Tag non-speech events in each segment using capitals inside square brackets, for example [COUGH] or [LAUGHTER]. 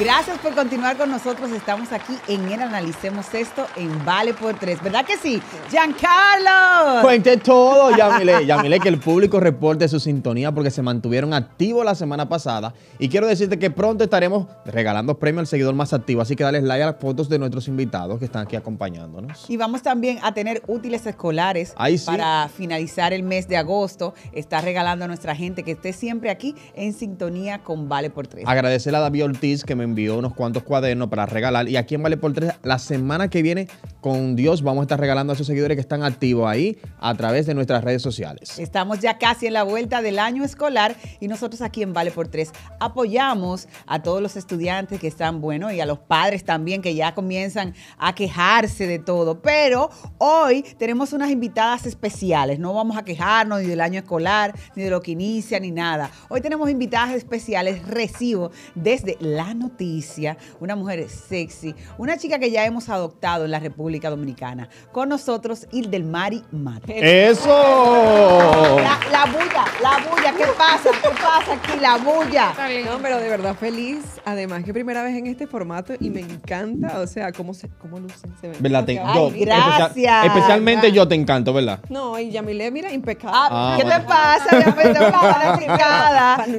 Gracias por continuar con nosotros. Estamos aquí en el Analicemos Esto en Vale por Tres. ¿Verdad que sí? ¡Giancarlo! Cuente todo, Yamile. Yamile, que el público reporte su sintonía porque se mantuvieron activos la semana pasada. Y quiero decirte que pronto estaremos regalando premios al seguidor más activo. Así que dale like a las fotos de nuestros invitados que están aquí acompañándonos. Y vamos también a tener útiles escolares para finalizar el mes de agosto. Está regalando a nuestra gente que esté siempre aquí en sintonía con Vale por Tres. Agradecer a David Ortiz que me envió unos cuantos cuadernos para regalar. Y aquí en Vale por Tres, la semana que viene, con Dios, vamos a estar regalando a esos seguidores que están activos ahí a través de nuestras redes sociales. Estamos ya casi en la vuelta del año escolar y nosotros aquí en Vale por Tres apoyamos a todos los estudiantes que están, bueno, y a los padres también que ya comienzan a quejarse de todo. Pero hoy tenemos unas invitadas especiales. No vamos a quejarnos ni del año escolar, ni de lo que inicia, ni nada. Hoy tenemos invitadas especiales. Recibo desde la noticia una mujer sexy, una chica que ya hemos adoptado en la República Dominicana. Con nosotros, Ildelmari Mate. ¡Eso! La, bulla, la bulla, ¿qué pasa? ¿Qué pasa aquí? La bulla. No, pero de verdad feliz. Además, que primera vez en este formato y me encanta, o sea, cómo, se, cómo lucen, se ¿Verdad? gracias. especialmente yo te encanto, ¿verdad? No, y Yamile, mira, impecable. Ah, ah, ¿Qué te pasa? Yamile,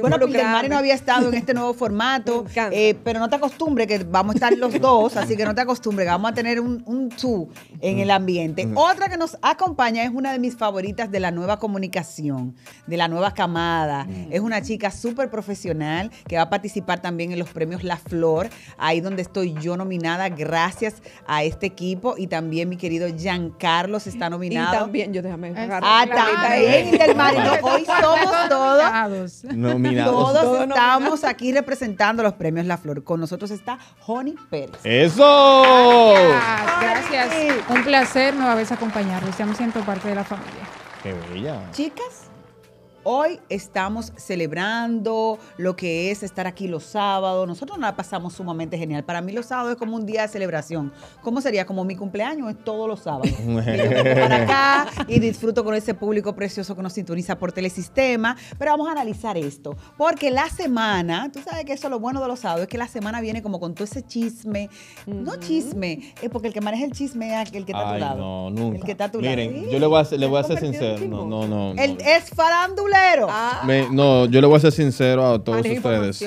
[LAUGHS] bueno, Mari no había estado en este nuevo formato. [LAUGHS] Eh, pero no te acostumbres que vamos a estar los [LAUGHS] dos, así que no te acostumbres. vamos a tener un, un tú en el ambiente. Otra que nos acompaña es una de mis favoritas de la nueva comunicación, de la nueva camada. Es una chica súper profesional que va a participar también en los premios La Flor, ahí donde estoy yo nominada gracias a este equipo y también mi querido Giancarlo Carlos está nominado. Y también, yo déjame Ah, también, y del marido. Hoy somos todos nominados. Todos, estamos aquí representando los premios La Flor. Con nosotros está Honey Pérez. ¡Eso! Gracias, Un placer nueva vez ya Estamos siento parte de la familia. ¡Qué bella! Chicas, Hoy estamos celebrando lo que es estar aquí los sábados. Nosotros nos la pasamos sumamente genial. Para mí los sábados es como un día de celebración. ¿Cómo sería? Como mi cumpleaños es todos los sábados. [LAUGHS] y para acá y disfruto con ese público precioso que nos sintoniza por Telesistema. Pero vamos a analizar esto. Porque la semana, tú sabes que eso es lo bueno de los sábados, es que la semana viene como con todo ese chisme. No chisme, es porque el que maneja el chisme es el que está a tu lado. No, nunca. El que está a tu Miren, yo le voy a, le ser sincero. No, no, no, es farándula Ah. no, yo le voy a ser sincero a todos ustedes.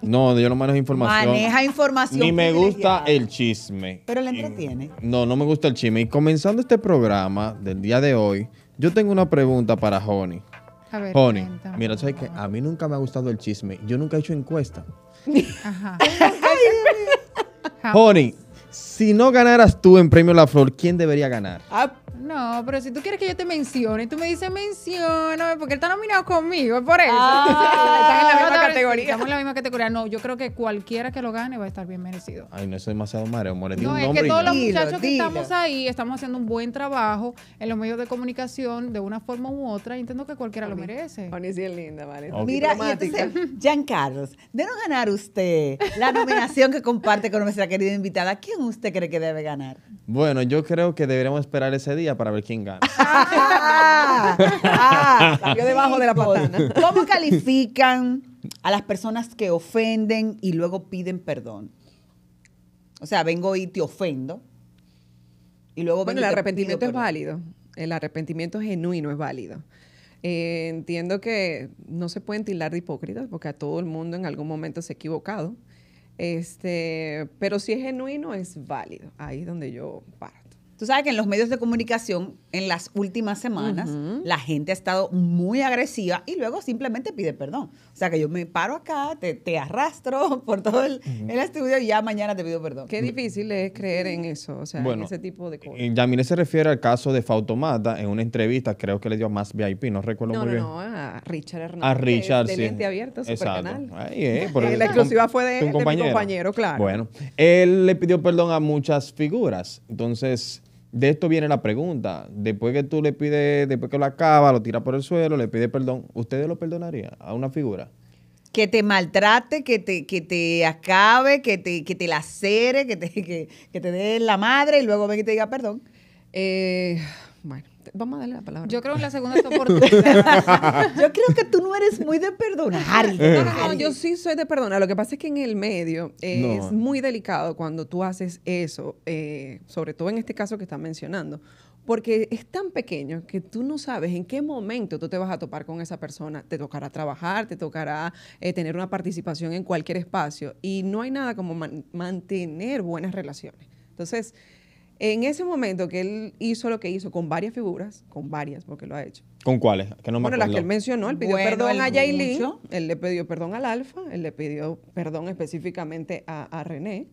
No, yo no manejo información. Maneja información. Ni me gusta el chisme. Pero le entretiene. No, no me gusta el chisme. Y comenzando este programa del día de hoy, yo tengo una pregunta para Honey. A ver, Honey, mira, ¿sabes qué? A mí nunca me ha gustado el chisme. Yo nunca he hecho encuesta. Ajá. Honey, [LAUGHS] si no ganaras tú en Premio La Flor, ¿quién debería ganar? Ah, no, pero si tú quieres que yo te mencione, tú me dices mencióname porque él está nominado conmigo, es por eso. Ah. [LAUGHS] Estamos en la misma categoría. Estamos en la misma categoría. No, yo creo que cualquiera que lo gane va a estar bien merecido. Ay, no, es demasiado mareo, more. No, es que todos los muchachos que estamos ahí estamos haciendo un buen trabajo en los medios de comunicación de una forma u otra. Y entiendo que cualquiera lo merece. Bonnie, sí es linda, vale. Mira, y entonces, Jean [LAUGHS] Carlos, de no ganar usted la nominación que comparte con nuestra querida invitada, ¿quién usted cree que debe ganar? Bueno, yo creo que deberíamos esperar ese día para ver quién gana. [LAUGHS] Ah, ah debajo de la pues, patana. ¿Cómo califican a las personas que ofenden y luego piden perdón? O sea, vengo y te ofendo. Y luego bueno, el arrepentimiento es válido. El arrepentimiento genuino es válido. Eh, entiendo que no se pueden tildar de hipócritas porque a todo el mundo en algún momento se ha equivocado. Este, pero si es genuino, es válido. Ahí es donde yo paro. Tú sabes que en los medios de comunicación, en las últimas semanas, la gente ha estado muy agresiva y luego simplemente pide perdón. O sea que yo me paro acá, te, arrastro [LAUGHS] por todo el, estudio y ya mañana te pido perdón. Qué difícil es creer en eso, o sea, en ese tipo de cosas. Yamile se refiere al caso de Fautomata en una entrevista, creo que le dio a más VIP, no recuerdo muy bien. No, a Richard Hernández. A Richard, de, de Lente Abierto, canal. Ahí eh. [LAUGHS] por la exclusiva fue de, de mi compañero, claro. Bueno, él le pidió perdón a muchas figuras. Entonces, de esto viene la pregunta. Después que tú le pides, después que lo acaba, lo tira por el suelo, le pide perdón, ¿ustedes lo perdonarían a una figura? Que te maltrate, que te, que te acabe, que te, que te lacere, que te, que, te dé la madre y luego ven y te diga perdón. Eh, bueno, Vamos a darle la palabra. Yo creo en la segunda [LAUGHS] oportunidad. yo creo que tú no eres muy de perdonar. No, no, no, eh. yo sí soy de perdonar. Lo que pasa es que en el medio es muy delicado cuando tú haces eso, eh, sobre todo en este caso que estás mencionando, porque es tan pequeño que tú no sabes en qué momento tú te vas a topar con esa persona. Te tocará trabajar, te tocará eh, tener una participación en cualquier espacio y no hay nada como mantener buenas relaciones. Entonces, en ese momento que él hizo lo que hizo con varias figuras, con varias, porque lo ha hecho. ¿Con cuáles? Que no bueno, las que él mencionó, él pidió perdón a Yailin, él le pidió perdón al Alfa, él le pidió perdón específicamente a, René.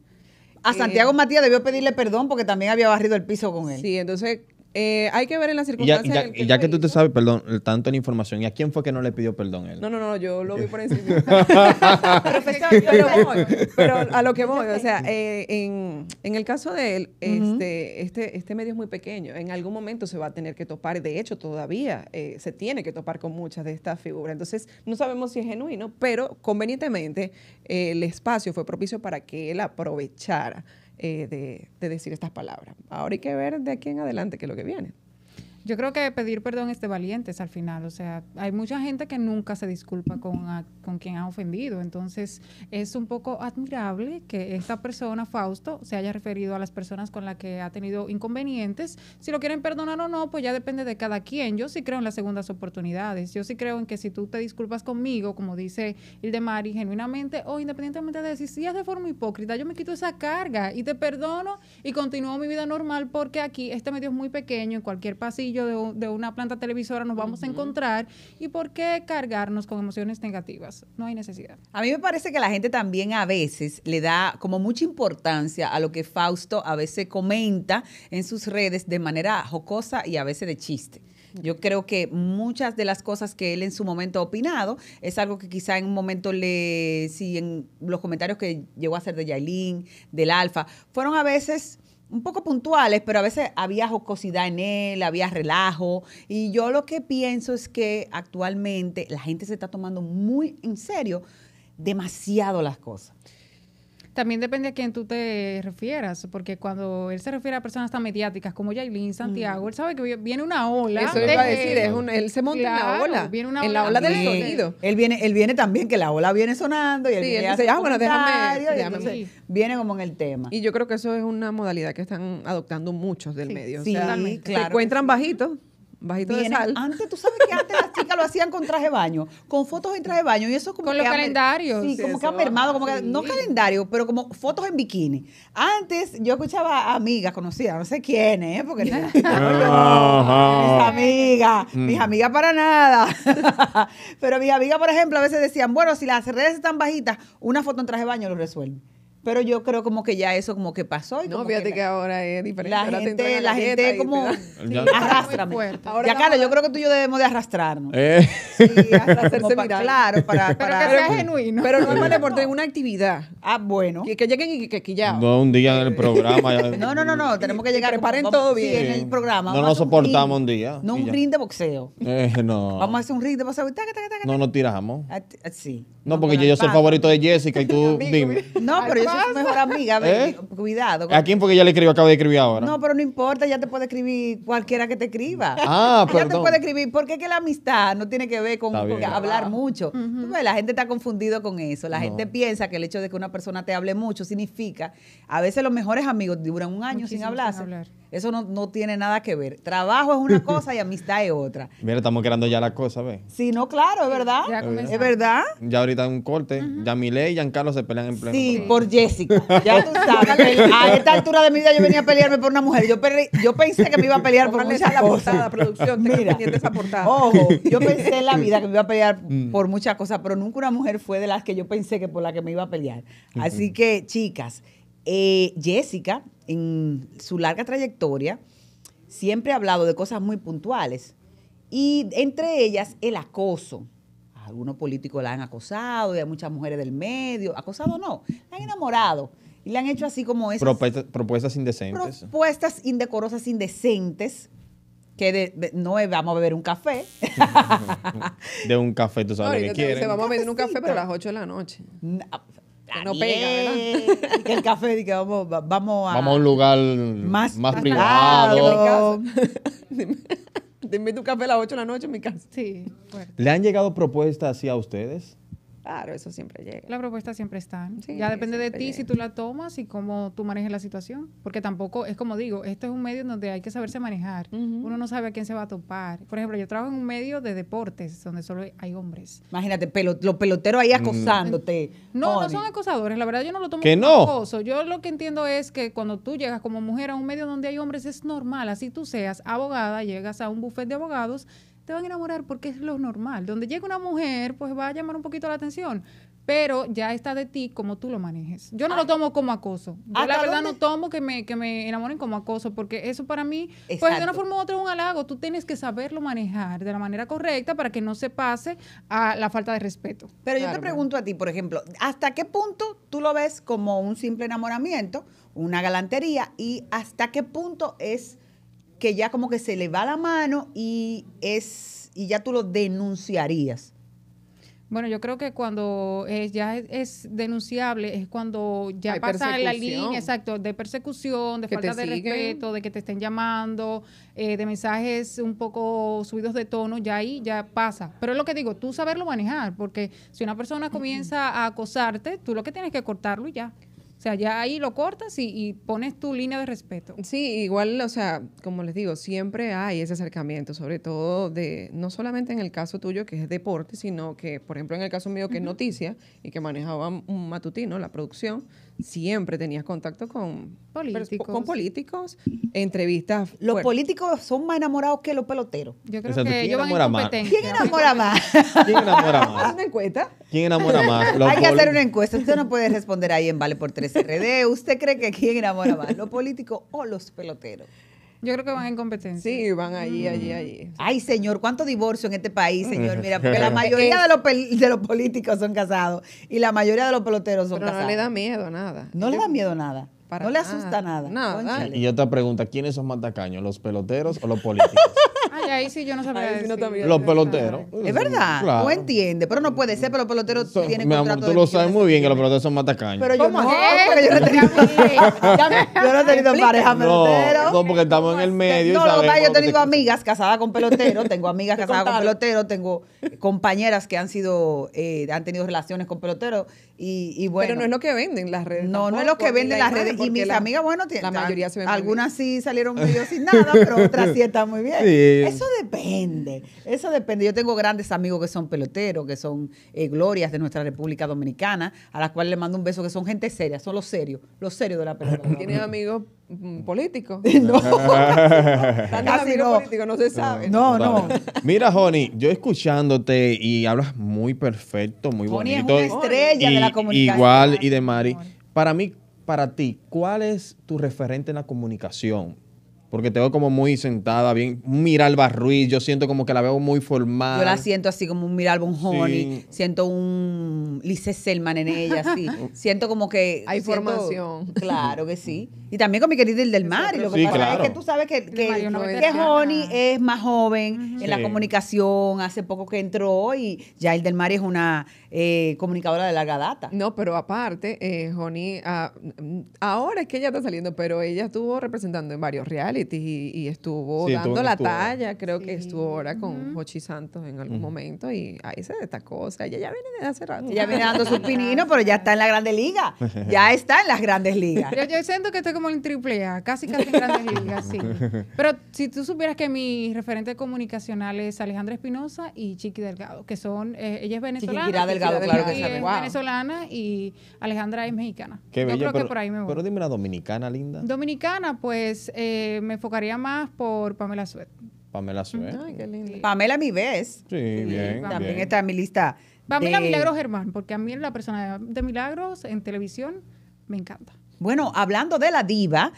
A Santiago eh, Matías debió pedirle perdón porque también había barrido el piso con él. Sí, entonces eh, hay que ver en las circunstancias. Ya, ya, que, tú te sabes, perdón, tanto en información, ¿y a quién fue que no le pidió perdón él? No, no, no, yo lo vi por [LAUGHS] encima. pero, pero, a lo que voy, o sea, eh, en, en, el caso de él, este, este, este, medio es muy pequeño. En algún momento se va a tener que topar, de hecho, todavía eh, se tiene que topar con muchas de estas figuras. Entonces, no sabemos si es genuino, pero convenientemente el espacio fue propicio para que él aprovechara eh, de, de decir estas palabras. Ahora hay que ver de aquí en adelante qué es lo que viene. Yo creo que pedir perdón es de valientes al final, o sea, hay mucha gente que nunca se disculpa con, con quien ha ofendido, entonces es un poco admirable que esta persona, Fausto, se haya referido a las personas con las que ha tenido inconvenientes. Si lo quieren perdonar o no, pues ya depende de cada quien. Yo sí creo en las segundas oportunidades, yo sí creo en que si tú te disculpas conmigo, como dice Ildemari, genuinamente o independientemente de si, si es de forma hipócrita, yo me quito esa carga y te perdono y continúo mi vida normal porque aquí este medio es muy pequeño, en cualquier pasillo de, una planta televisora nos vamos a encontrar y por qué cargarnos con emociones negativas. No hay necesidad. A mí me parece que la gente también a veces le da como mucha importancia a lo que Fausto a veces comenta en sus redes de manera jocosa y a veces de chiste. Yo creo que muchas de las cosas que él en su momento ha opinado es algo que quizá en un momento le, si en los comentarios que llegó a hacer de Yailin, del Alfa, fueron a veces un poco puntuales, pero a veces había jocosidad en él, había relajo. Y yo lo que pienso es que actualmente la gente se está tomando muy en serio demasiado las cosas. También depende a quién tú te refieras, porque cuando él se refiere a personas tan mediáticas como Yailin Santiago, mm. él sabe que viene una ola. Eso iba a decir, él se monta en la ola. en la ola del sonido. Él viene, él viene también, que la ola viene sonando y él, sí, hace, ah, bueno, déjame. déjame, Viene como en el tema. Y yo creo que eso es una modalidad que están adoptando muchos del medio. Sí, o Se encuentran bajitos bajito de sal. Antes, tú sabes que antes las chicas lo hacían con traje de baño, con fotos en traje de baño, y eso como. Con los calendarios. Sí, como que han mermado, como que, no calendario, pero como fotos en bikini. Antes, yo escuchaba a amigas conocidas, no sé quiénes, ¿eh? porque. [LAUGHS] mis amigas, mis mm. amigas para nada. [LAUGHS] pero mis amigas, por ejemplo, a veces decían, bueno, si las redes están bajitas, una foto en traje de baño lo resuelve. Pero yo creo como que ya eso como que pasó. Y no, fíjate que, ahora es diferente. La gente, te la, gente como arrastrame. ya, Carlos, yo creo que tú y yo debemos de arrastrarnos. Eh. Sí, Claro, para, Pero que sea genuino. Pero no es deporte, una actividad. Ah, bueno. Que, que lleguen y que, que ya. No, un día en el programa. no, no, no, no, tenemos que llegar. Preparen como, todo bien. en el programa. No nos soportamos un, día. No, un ring de boxeo. Eh, no. Vamos a hacer un ring de boxeo. No, nos tiramos. Ah, ah, sí. No, porque yo soy el favorito de Jessica y tú [LAUGHS] dime. No, pero yo mejor amiga. ¿Eh? Cuidado. ¿A quién? Porque ya le escribió, acaba de escribir ahora. No, pero no importa, ya te puede escribir cualquiera que te escriba. Ah, pero. Ya te puede escribir, porque es que la amistad no tiene que ver con, hablar mucho. la gente está confundido con eso. La gente piensa que el hecho de que una persona te hable mucho significa. A veces los mejores amigos duran un año sin hablarse. Sin hablar. Eso no, no, tiene nada que ver. Trabajo es una [LAUGHS] cosa y amistad es otra. Mira, estamos creando ya las cosas, ¿ves? Sí, no, claro, es verdad. Ya es verdad. Ya ahorita un corte. Ya Miley y Giancarlo se pelean en pleno. Sí, por Jessica. Ya tú [LAUGHS] sabes. a esta altura de mi vida yo venía a pelearme por una mujer. Yo, yo pensé que me iba a pelear por muchas la Portada, producción, Mira, esa portada. Ojo, yo [LAUGHS] pensé en la vida que me iba a pelear mm. por muchas cosas, pero nunca una mujer fue de las que yo pensé que por la que me iba a pelear. Así que, chicas, eh, Jessica en su larga trayectoria, siempre ha hablado de cosas muy puntuales. Y entre ellas el acoso. algunos políticos la han acosado y a muchas mujeres del medio. Acosado no, la han enamorado. Y le han hecho así como esas... Propuestas, indecentes. Propuestas indecorosas, indecentes, que de, no vamos a beber un café. [LAUGHS] de un café, tú sabes lo que quieres, vamos a beber un café, pero a las 8 de la noche. Ah, no pega, [LAUGHS] el café, y que vamos, vamos a. Vamos un lugar más, más privado. [LAUGHS] Dime, tu café a las 8 de la noche en mi casa. Sí. ¿Le han llegado propuestas así a ustedes? Claro, eso siempre llega. La propuesta siempre está. ya depende de ti si tú la tomas y cómo tú manejes la situación. Porque tampoco, es como digo, esto es un medio donde hay que saberse manejar. Uno no sabe a quién se va a topar. Por ejemplo, yo trabajo en un medio de deportes donde solo hay hombres. Imagínate, los peloteros ahí mm. acosándote. No, no son acosadores. La verdad, yo no lo tomo como no? acoso. Yo lo que entiendo es que cuando tú llegas como mujer a un medio donde hay hombres, es normal. Así tú seas abogada, llegas a un buffet de abogados te van a enamorar porque es lo normal. Donde llega una mujer, pues va a llamar un poquito la atención. Pero ya está de ti como tú lo manejes. Yo no ah. lo tomo como acoso. Yo la verdad no tomo que me, que me enamoren como acoso, porque eso para mí, pues de una forma u otra es un halago. Tú tienes que saberlo manejar de la manera correcta para que no se pase a la falta de respeto. Pero yo te pregunto a ti, por ejemplo, ¿hasta qué punto tú lo ves como un simple enamoramiento, una galantería, y hasta qué punto es que ya como que se le va la mano y es y ya tú lo denunciarías. Bueno, yo creo que cuando ya es, denunciable es cuando ya pasa la línea, exacto, de persecución, de falta de respeto, de que te estén llamando, eh, de mensajes un poco subidos de tono, ya ahí ya pasa. Pero es lo que digo, tú saberlo manejar, porque si una persona comienza a acosarte, tú lo que tienes que cortarlo y ya. O sea, ya ahí lo cortas y, pones tu línea de respeto. Sí, igual, o sea, como les digo, siempre hay ese acercamiento, sobre todo de, no solamente en el caso tuyo que es deporte, sino que, por ejemplo, en el caso mío que es noticia y que manejaba un matutino, la producción, siempre tenías contacto con políticos. entrevistas. Los políticos son más enamorados que los peloteros. Yo creo que van ¿Quién enamora más? [LAUGHS] ¿Quién enamora más? una encuesta. ¿Quién enamora más? [LAUGHS] Hay que hacer una encuesta. Usted no puede responder ahí en Vale por 3RD. ¿Usted cree que quién enamora más? ¿Los políticos o los peloteros? Yo creo que van en competencia. Sí, van allí, allí, mm. allí. Ay, señor, cuánto divorcio en este país, señor. Mira, porque la [LAUGHS] mayoría de los, de los políticos son casados y la mayoría de los peloteros son casados. No le da miedo nada. No le da miedo nada. no le asusta nada. nada. Y otra pregunta, ¿quiénes son más los peloteros o los políticos? [LAUGHS] ahí sí yo no Los peloteros. Es verdad. No entiende, pero no puede ser, pero los peloteros tienen Tú lo sabes muy bien que los peloteros son matacaños. Pero yo no, yo no he tenido, [LAUGHS] yo no he tenido pareja pelotero. No, porque estamos en el medio. No, lo que yo tenido amigas casadas con peloteros, tengo amigas casadas con peloteros, tengo compañeras que han sido, eh, han tenido relaciones con peloteros y, y bueno, Pero no es lo que venden las redes. No, no es lo que venden las redes. Y mis amigas, bueno, la mayoría se ven Algunas sí salieron [LAUGHS] medio sin nada, pero otras sí están muy bien. Eso depende. Eso depende. Yo tengo grandes amigos que son peloteros, que son eh, glorias de nuestra República Dominicana, a las cuales le mando un beso, que son gente seria, son los serios, los serios de la pelota. Tienes amigos político. [LAUGHS] No. [LAUGHS] no. no se sabe. No, no. Mira, Joni, yo escuchándote y hablas muy perfecto, muy Honey bonito. Es estrella de la comunicación. Igual y de Mari. Para mí, para ti, ¿cuál es tu referente en la comunicación? Porque te veo como muy sentada, bien. Miralba Ruiz, yo siento como que la veo muy formada Yo la siento así como un Miralba, un Honey. Siento un Lice Selman en ella, [LAUGHS] siento como que. Hay formación. Claro que sí. Y también con mi querida del Mar. Y lo que pasa es que tú sabes que, que, es más joven en la comunicación, hace poco que entró y ya el del Mar es una eh, comunicadora de larga data. No, pero aparte, eh, ah, mm, ahora es que ella está saliendo, pero ella estuvo representando en varios realities y, estuvo dando la talla, creo que estuvo ahora con Jochi Santos en algún momento y ahí se destacó. O sea, ella ya viene desde hace rato. Ella viene dando sus [LAUGHS] pininos, pero ya está en la Grande Liga. Ya [LAUGHS] está en las Grandes Ligas. yo siento que estoy como en triple A, casi casi en grandes [LAUGHS] ligas, Pero si tú supieras que mi referente comunicacional es Alejandra Espinosa y Chiqui Delgado, que son, eh, ella es venezolana. Delgado, claro que es venezolana y Alejandra es mexicana. Yo creo que por ahí me voy. Pero dime una dominicana, linda. Dominicana, pues eh, me enfocaría más por Pamela Suet. Pamela Suet. Ay, qué linda. Pamela mi vez sí, bien. También está en mi lista. Pamela Milagros Germán, porque a mí la persona de Milagros en televisión me encanta. Bueno, hablando de la diva,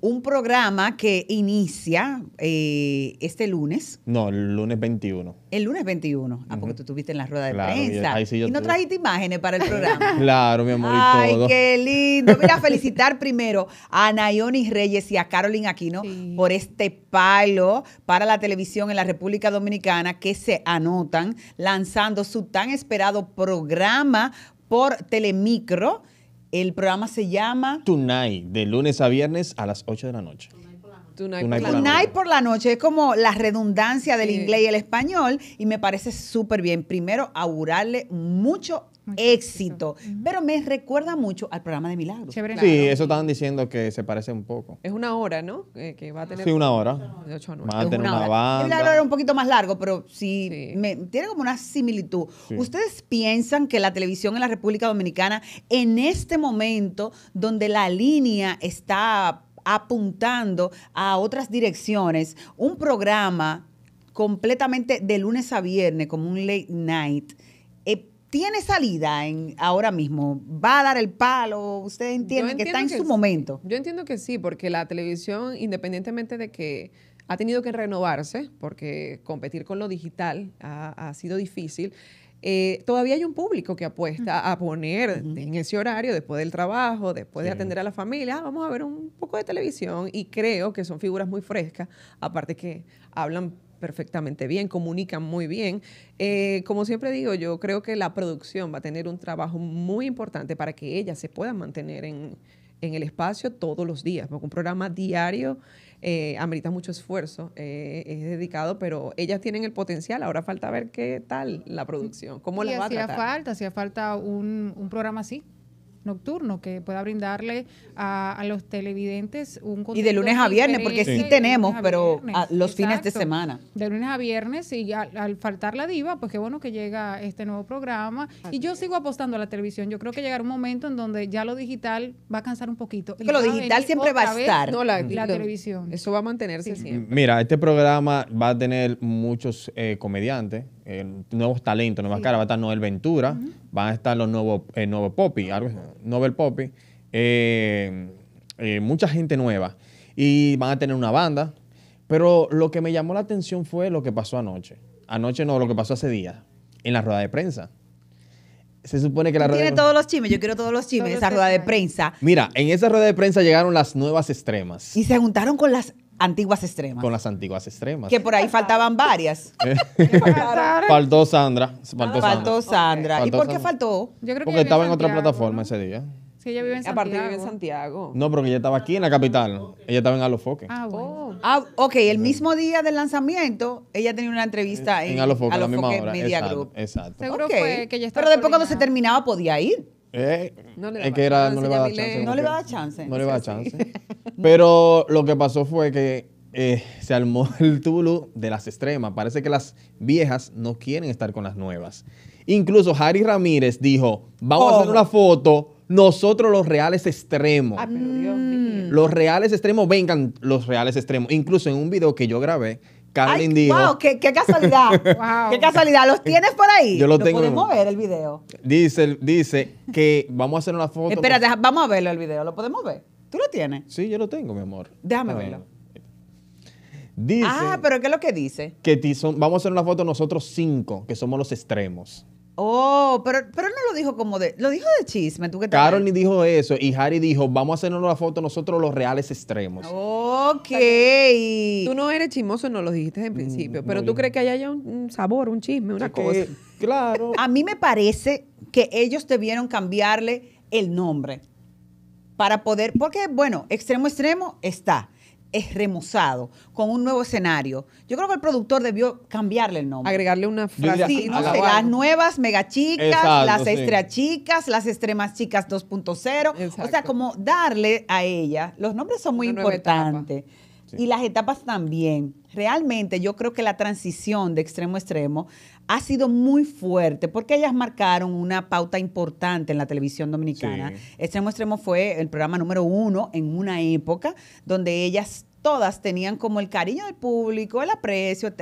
un programa que inicia eh, este lunes. No, el lunes 21. El lunes 21. Ah, porque tú estuviste en la rueda de prensa. Y, no trajiste imágenes para el programa. [LAUGHS] claro, mi amor. Ay, qué lindo. a felicitar primero a Nayoni Reyes y a Carolyn Aquino por este palo para la televisión en la República Dominicana que se anotan lanzando su tan esperado programa por Telemicro el programa se llama Tonight, de lunes a viernes a las 8 de la noche. Tonight, por, la por, la noche. Es como la redundancia del inglés y el español y me parece súper bien. Primero, augurarle mucho éxito. Pero me recuerda mucho al programa de Milagros. Sí, eso estaban diciendo que se parece un poco. Es una hora, ¿no? que va a tener sí, una hora. De Va a tener una, un poquito más largo, pero sí, tiene como una similitud. ¿Ustedes piensan que la televisión en la República Dominicana, en este momento, donde la línea está apuntando a otras direcciones, un programa completamente de lunes a viernes, como un late night, eh, tiene salida en ahora mismo? ¿Va a dar el palo? ¿Usted entiende que está en su momento? Yo entiendo que sí, porque la televisión, independientemente de que ha tenido que renovarse, porque competir con lo digital ha, sido difícil, eh, todavía hay un público que apuesta a poner en ese horario, después del trabajo, después de atender a la familia, ah, vamos a ver un poco de televisión y creo que son figuras muy frescas, aparte que hablan perfectamente bien, comunican muy bien. Eh, como siempre digo, yo creo que la producción va a tener un trabajo muy importante para que ellas se puedan mantener en, el espacio todos los días, porque un programa diario eh, amerita mucho esfuerzo, eh, es dedicado, pero ellas tienen el potencial, ahora falta ver qué tal la producción, cómo la va a tratar. Hacía falta, hacía falta un, un programa así, nocturno que pueda brindarle a, los televidentes un contenido. Y de lunes a viernes, porque sí tenemos, pero los fines de semana. De lunes a viernes y al, faltar la diva, pues qué bueno que llega este nuevo programa. y yo sigo apostando a la televisión. Yo creo que llegará un momento en donde ya lo digital va a cansar un poquito. que lo digital siempre va a estar. la, televisión. Eso va a mantenerse siempre. Mira, este programa va a tener muchos eh, comediantes nuevos talentos, nuevas caras. Va a estar Noel Ventura, van a estar los nuevos el nuevo Poppy, Nobel Poppy, eh, eh, mucha gente nueva. Y van a tener una banda. Pero lo que me llamó la atención fue lo que pasó anoche. Anoche no, lo que pasó hace días, en la rueda de prensa. Se supone que la rueda Tiene todos los chimes, yo quiero todos los chimes, esa rueda de prensa. Mira, en esa rueda de prensa llegaron las nuevas extremas. Y se juntaron con las antiguas extremas. Con las antiguas extremas. Que por ahí faltaban varias. faltó [LAUGHS] Sandra. Faltó Sandra. ¿Y por qué faltó? Yo creo porque estaba en, otra plataforma ese día. Sí, ella vive en Santiago. Aparte vive en Santiago. No, porque ella estaba aquí en la capital. Ella estaba en Alofoque. Ah, bueno. Ah, ok. El mismo día del lanzamiento, ella tenía una entrevista en, Alofoque, Media exacto, Group. Exacto. Seguro que ella estaba Pero después cuando se terminaba podía ir. Eh, no le va a dar chance. No le va chance. Pero lo que pasó fue que eh, se armó [LAUGHS] el tulu de las extremas. Parece que las viejas no quieren estar con las nuevas. Incluso Harry Ramírez dijo, vamos a hacer una foto, nosotros los reales extremos. Ah, mm. Los reales extremos, vengan los reales extremos. Incluso en un video que yo grabé, Carlin Wow, qué, casualidad. [LAUGHS] Qué casualidad. ¿Los tienes por ahí? Yo lo, tengo. Podemos ver el video. Dice, dice que vamos a hacer una foto. Espera, vamos a verlo el video. ¿Lo podemos ver? ¿Tú lo tienes? Sí, yo lo tengo, mi amor. Déjame verlo. Dice. Ah, pero ¿qué es lo que dice? Que vamos a hacer una foto nosotros cinco, que somos los extremos. Oh, pero, pero él no lo dijo como de. Lo dijo de chisme, tú que te. Carol ni dijo eso. Y Harry dijo: Vamos a hacernos la foto nosotros los reales extremos. Ok. Tú no eres chismoso, no lo dijiste en principio. Mm, pero tú crees que haya un, sabor, un chisme, una cosa. Claro. [LAUGHS] a mí me parece que ellos debieron cambiarle el nombre. Para poder. Porque, bueno, extremo, extremo está es remozado, con un nuevo escenario. Yo creo que el productor debió cambiarle el nombre. Agregarle una frase. las nuevas megachicas, chicas las sí. chicas las extremas chicas 2.0. O sea, como darle a ella, los nombres son muy importantes. Y las etapas también. Realmente yo creo que la transición de extremo a extremo ha sido muy fuerte porque ellas marcaron una pauta importante en la televisión dominicana. Extremo a extremo fue el programa número uno en una época donde ellas todas tenían como el cariño del público, el aprecio,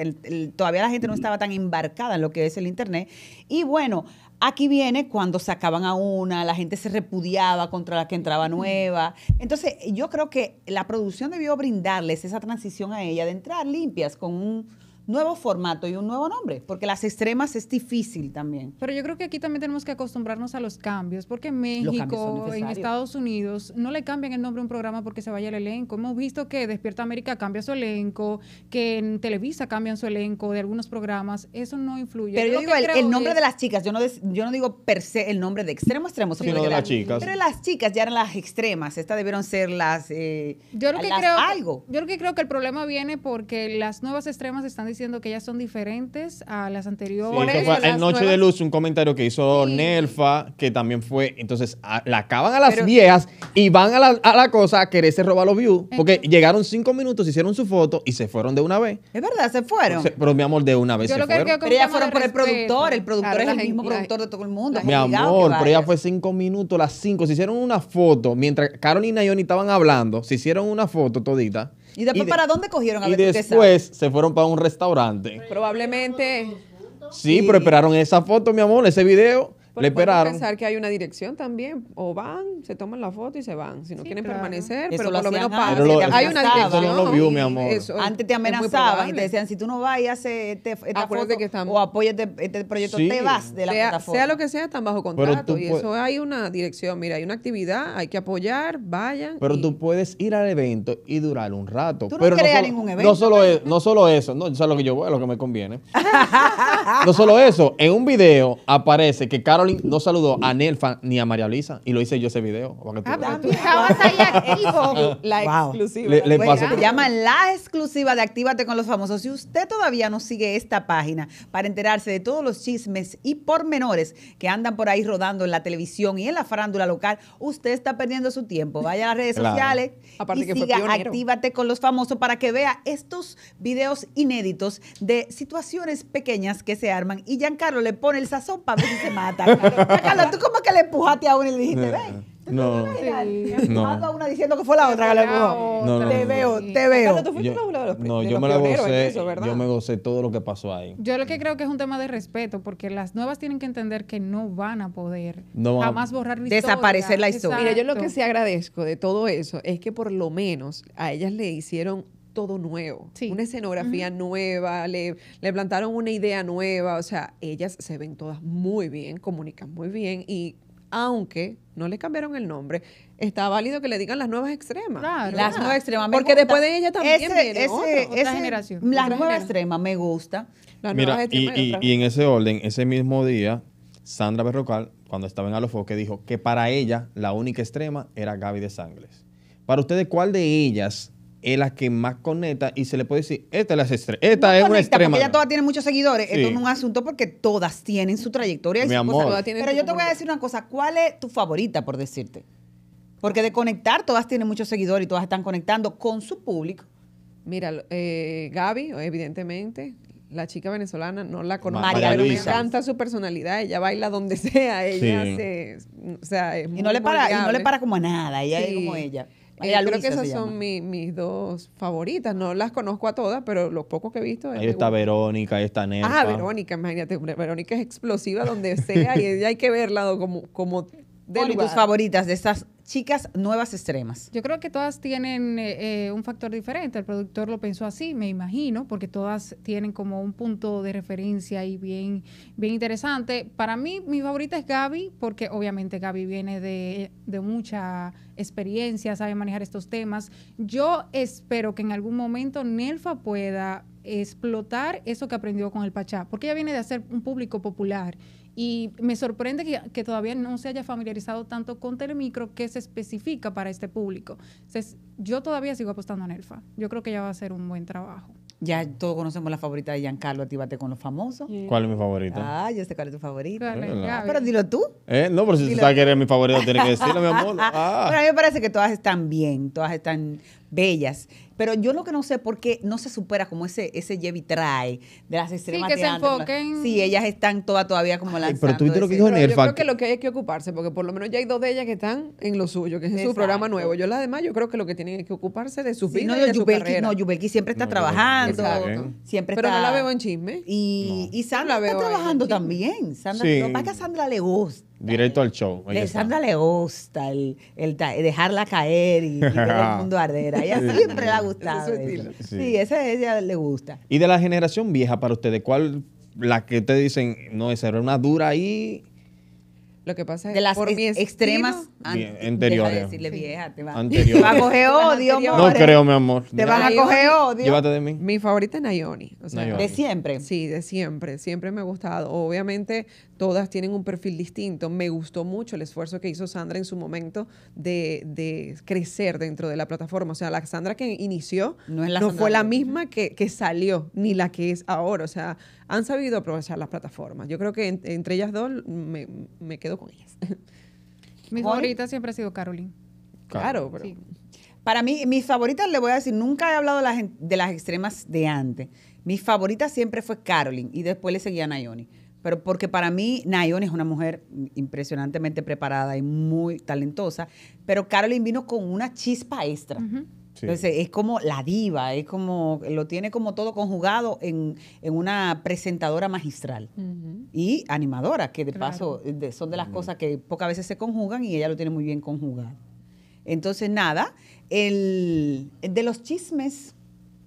todavía la gente no estaba tan embarcada en lo que es el Internet. Y bueno, Aquí viene cuando sacaban a una, la gente se repudiaba contra la que entraba nueva. Entonces, yo creo que la producción debió brindarles esa transición a ella de entrar limpias con un nuevo formato y un nuevo nombre, porque las extremas es difícil también. Pero yo creo que aquí también tenemos que acostumbrarnos a los cambios, porque en México, en Estados Unidos, no le cambian el nombre a un programa porque se vaya el elenco. Hemos visto que Despierta América cambia su elenco, que en Televisa cambian su elenco de algunos programas, eso no influye. Pero yo, digo el, nombre de las chicas, yo no, yo no digo per se el nombre de extremo extremo, sino de las chicas. Pero las chicas ya eran las extremas, estas debieron ser las... Eh, yo creo algo. Yo creo que creo que el problema viene porque las nuevas extremas están diciendo que ellas son diferentes a las anteriores. Sí, en Noche de Luz un comentario que hizo Nelfa, que también fue. Entonces, la acaban a las viejas y van a la, a la cosa a quererse robar los views. Porque llegaron cinco minutos, hicieron su foto y se fueron de una vez. Es verdad, se fueron. pero mi amor, de una vez. se fueron. pero ellas fueron por el productor. El productor es el mismo productor de todo el mundo. Mi amor, pero ya fue cinco minutos, las cinco. Se hicieron una foto mientras Carolina y Johnny estaban hablando. Se hicieron una foto todita. ¿Y después para dónde cogieron? A y después se fueron para un restaurante. Probablemente. sí, pero esperaron esa foto, mi amor, ese video le esperaron. pensar que hay una dirección también. O van, se toman la foto y se van. Si no quieren permanecer, pero por lo menos pagan. Hay una dirección. Antes te amenazaban y te decían, si tú no vas y haces este, esta ah, foto que estamos. o apoyas este, este proyecto, te vas de la sea, plataforma. Sea lo que sea, están bajo contrato. Y eso hay una dirección. Mira, hay una actividad, hay que apoyar, vayan. Pero tú puedes ir al evento y durar un rato. Tú no pero creas no ningún evento. No solo, es, no solo eso, no, eso lo que yo voy, lo que me conviene. [LAUGHS] no solo eso, en un video aparece que Carol no saludó a Nelfa ni a María Luisa y lo hice yo ese video. Ah, [LAUGHS] La exclusiva. Pues, se llama la exclusiva de Actívate con los famosos. Si usted todavía no sigue esta página para enterarse de todos los chismes y pormenores que andan por ahí rodando en la televisión y en la farándula local, usted está perdiendo su tiempo. Vaya a las redes sociales y siga Actívate con los famosos para que vea estos videos inéditos de situaciones pequeñas que se arman y Giancarlo le pone el sazón para ver si se mata. Carlos, tú como que le empujaste a uno y le dijiste, eh, ve? Eh, no. Empujando a una diciendo que fue la otra No, te veo, te veo. ¿Tú fuiste uno de los No, yo me la gocé. Yo me gocé todo lo que pasó ahí. Yo lo que creo que es un tema de respeto, porque las nuevas tienen que entender que no van a poder jamás borrar ni historia. Desaparecer la historia. Mira, yo lo que sí agradezco de todo eso es que por lo menos a ellas le hicieron todo nuevo, una escenografía nueva, le, plantaron una idea nueva, o sea, ellas se ven todas muy bien, comunican muy bien y aunque no le cambiaron el nombre, está válido que le digan las nuevas extremas. las nuevas extremas. Porque después de ella también ese, generación. Las nuevas extremas me gusta. Mira, y, y en ese orden, ese mismo día, Sandra Berrocal, cuando estaba en Alofoque, dijo que para ella la única extrema era Gaby de Sangles. Para ustedes, ¿cuál de ellas es la que más conecta y se le puede decir, esta es, la estrella. esta es una extrema. Porque ella todas tiene muchos seguidores. Esto no es un asunto porque todas tienen su trayectoria amor. Pero yo te voy a decir una cosa. ¿Cuál es tu favorita, por decirte? Porque de conectar, todas tienen muchos seguidores y todas están conectando con su público. Mira, eh, Gaby, evidentemente, la chica venezolana, no la conozco, María pero me encanta su personalidad, ella baila donde [LAUGHS] sea, ella o sea, es y no le para, y no le para como a nada, ella es como ella. Eh, creo que esas son mis dos favoritas. No las conozco a todas, pero lo poco que he visto. Es ahí está Verónica, ahí está Nerva. Ah, Verónica, imagínate. Verónica es explosiva donde sea y [LAUGHS] hay que verla como, como de tus favoritas, de esas chicas nuevas extremas? Yo creo que todas tienen eh, eh, un factor diferente. El productor lo pensó así, me imagino, porque todas tienen como un punto de referencia y bien, bien interesante. Para mí, mi favorita es Gaby, porque obviamente Gaby viene de, de mucha experiencia, sabe manejar estos temas. Yo espero que en algún momento Nelfa pueda explotar eso que aprendió con el Pachá, porque ella viene de hacer un público popular y me sorprende que, todavía no se haya familiarizado tanto con Telemicro que se especifica para este público. Entonces, yo todavía sigo apostando en Elfa. Yo creo que ya va a ser un buen trabajo. Ya todos conocemos la favorita de Giancarlo, atívate con los famosos. ¿Cuál es mi favorita? Ah, yo sé cuál es tu favorita. pero dilo tú. Eh, no, pero si tú sabes que eres mi favorita, tienes que decirlo, mi amor. [LAUGHS] Ah. a mí me parece que todas están bien, todas están bellas. Pero yo lo que no sé por qué no se supera como ese ese Jevi trae de las extremas. Sí, que se enfoquen. Sí, ellas están todas todavía como las. Pero tú viste lo que dijo Nerfa. Yo creo que lo que hay que ocuparse, porque por lo menos ya hay dos de ellas que están en lo suyo, que es en su programa nuevo. Yo las demás, yo creo que lo que tienen es que ocuparse de su sí, vida no, y de Yubelki, su carrera. No, Yubelki siempre está trabajando. Siempre Pero no la veo en chisme. Y, y Sandra la veo está trabajando también. Sandra, sí. que a Sandra le gusta Directo al show. Lesanda Sandra le gusta el, el, dejarla caer y, el mundo arder. A ella [LAUGHS] siempre le ha gustado. Sí, esa a ella le gusta. ¿Y de la generación vieja para ustedes, cuál la que ustedes dicen, no, esa era una dura ahí lo que pasa es que las por extremas anteriores. decirle vieja, te va, a coger odio, amor. No creo, mi amor. Te van a coger odio. Llévate de mí. Mi favorita es Nayoni. De siempre. Sí, de siempre. Siempre me ha gustado. Obviamente, todas tienen un perfil distinto. Me gustó mucho el esfuerzo que hizo Sandra en su momento de, crecer dentro de la plataforma. O sea, la Sandra que inició no, fue la misma que, que salió, ni la que es ahora. O sea, han sabido aprovechar las plataformas. Yo creo que entre ellas dos me, quedo con ellas. [LAUGHS] Mi favorita siempre ha sido Caroline. Claro, Para mí, mis favoritas, le voy a decir, nunca he hablado de las, extremas de antes. Mi favorita siempre fue carolyn y después le seguía a Nayoni. Pero porque para mí Nayoni es una mujer impresionantemente preparada y muy talentosa, pero carolyn vino con una chispa extra. Entonces es como la diva, es como, lo tiene como todo conjugado en, una presentadora magistral y animadora, que de paso eh, son de las cosas que pocas veces se conjugan y ella lo tiene muy bien conjugado. Entonces, nada, el, de los chismes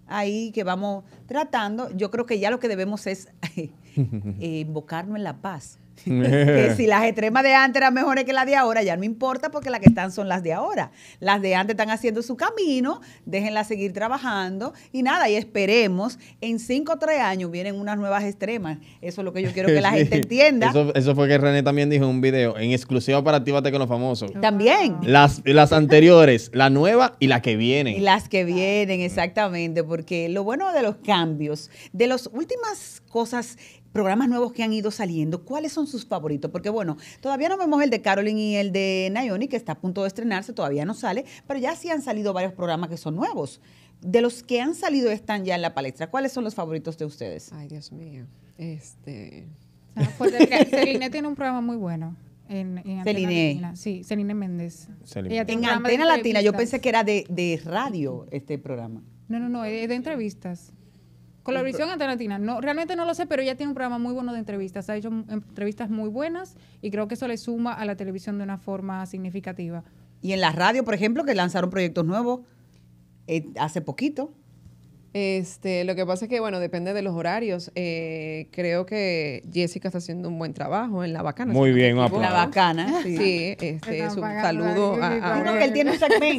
ahí que vamos tratando, yo creo que ya lo que debemos es [LAUGHS] eh, [LAUGHS] invocarnos en la paz. [LAUGHS] que si las extremas de antes eran mejores que las de ahora, ya no importa porque las que están son las de ahora. Las de antes están haciendo su camino, déjenlas seguir trabajando y nada, y esperemos, en cinco o 3 años vienen unas nuevas extremas. Eso es lo que yo quiero que la [LAUGHS] gente entienda. Eso, fue que René también dijo en un video, en exclusiva para Actívate con los famosos. También. Ah. Las, las anteriores, la nueva y la que viene. las que vienen, exactamente, porque lo bueno de los cambios, de las últimas cosas programas nuevos que han ido saliendo, ¿cuáles son sus favoritos? Porque bueno, todavía no vemos el de Carolyn y el de Nayoni, que está a punto de estrenarse, todavía no sale, pero ya sí han salido varios programas que son nuevos. De los que han salido están ya en la palestra, ¿cuáles son los favoritos de ustedes? Ay, Dios mío. Este... Pues, tiene un programa muy bueno. En, en Sí, Celine Méndez. en Antena Latina, yo pensé que era de, de radio este programa. No, no, no, es de entrevistas. No, realmente no lo sé, pero ella tiene un programa muy bueno de entrevistas. Ha hecho entrevistas muy buenas y creo que eso le suma a la televisión de una forma significativa. Y en la radio, por ejemplo, que lanzaron proyectos nuevos eh, hace poquito. Este, lo que pasa es que, bueno, depende de los horarios. Eh, creo que Jessica está haciendo un buen trabajo en La Bacana. Muy bien, un La Bacana. Sí, este, saludo a,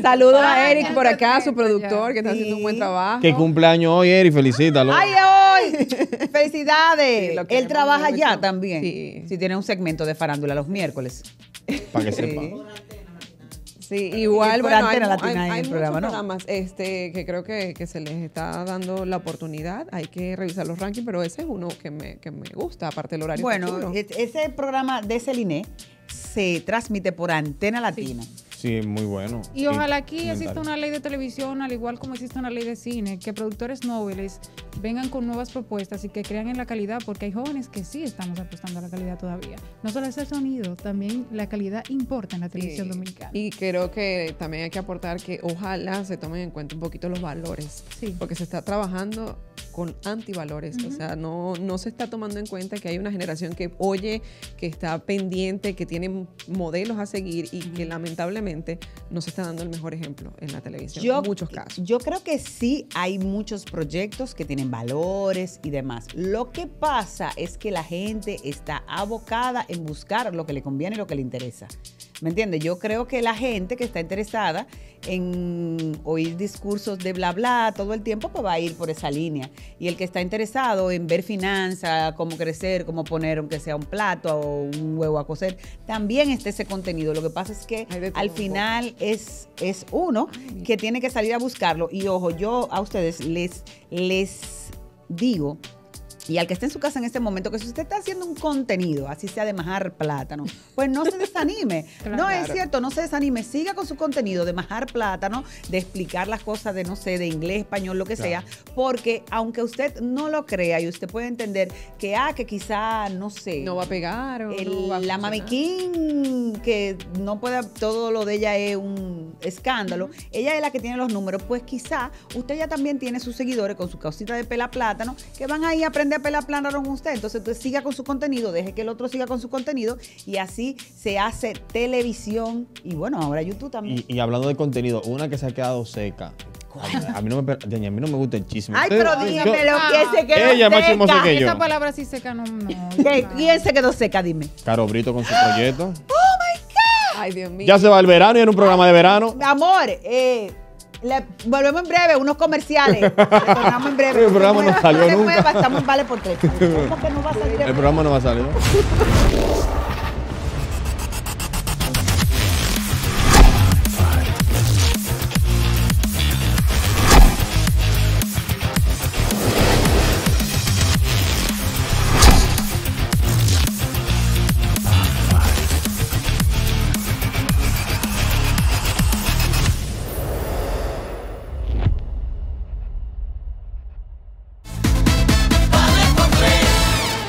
Saludo a Eric por acá, su productor, que está haciendo un buen trabajo. Que cumpleaños hoy, Eric, felicítalo. ¡Ay, hoy! [LAUGHS] ¡Felicidades! él trabaja ya también. Sí. tiene un segmento de farándula los miércoles. Para que sepa. Sí, igual, bueno, hay, Latina programas este, que creo que, se les está dando la oportunidad. Hay que revisar los rankings, pero ese es uno que me, gusta, aparte del horario. Bueno, ese programa de Celine se transmite por Antena Latina. Sí. muy bueno. Y ojalá aquí exista una ley de televisión, al igual como existe una ley de cine, que productores nobles vengan con nuevas propuestas y que crean en la calidad, porque hay jóvenes que sí estamos apostando a la calidad todavía. No solo es el sonido, también la calidad importa en la televisión dominicana. Y creo que también hay que aportar que ojalá se tomen en cuenta un poquito los valores, porque se está trabajando con antivalores, o sea, no, no se está tomando en cuenta que hay una generación que oye, que está pendiente, que tiene modelos a seguir y que lamentablemente no se está dando el mejor ejemplo en la televisión en muchos casos. Yo creo que sí hay muchos proyectos que tienen valores y demás. Lo que pasa es que la gente está abocada en buscar lo que le conviene y lo que le interesa. ¿Me entiendes? Yo creo que la gente que está interesada en oír discursos de bla bla todo el tiempo, pues va a ir por esa línea. Y el que está interesado en ver finanzas, cómo crecer, cómo poner, aunque sea un plato o un huevo a cocer, también está ese contenido. Lo que pasa es que al final es, es uno que tiene que salir a buscarlo. Y ojo, yo a ustedes les, les digo y al que esté en su casa en este momento, que si usted está haciendo un contenido, así sea de majar plátano, pues no se desanime. [LAUGHS] No es cierto, no se desanime. Siga con su contenido de majar plátano, de explicar las cosas de, no sé, de inglés, español, lo que sea, porque aunque usted no lo crea y usted puede entender que, ah, que quizá, no sé. No va a pegar. la mamiquín, que no pueda todo lo de ella es un escándalo. Ella es la que tiene los números, pues quizá usted ya también tiene sus seguidores con su causita de pela plátano que van ahí a aprender de a planaron usted. Entonces usted siga con su contenido, deje que el otro siga con su contenido y así se hace televisión y bueno, ahora YouTube también. Y, hablando de contenido, una que se ha quedado seca. A, mí no me, a mí no me gusta el chisme. Ay, pero dígame lo ah. que se quedó ella seca. Más que yo. Esa palabra sí seca no. no, ¿Quién se quedó seca? Dime. Caro Brito con su proyecto. [GASPS] ¡Oh, my God! Ay, Dios mío. Ya se va el verano y en un programa de verano. Amor, eh le, volvemos en breve, unos comerciales. volvemos [LAUGHS] en breve. El programa no, salió nunca. estamos en Vale por tres. [LAUGHS] no va a salir. El programa no va a salir. [LAUGHS]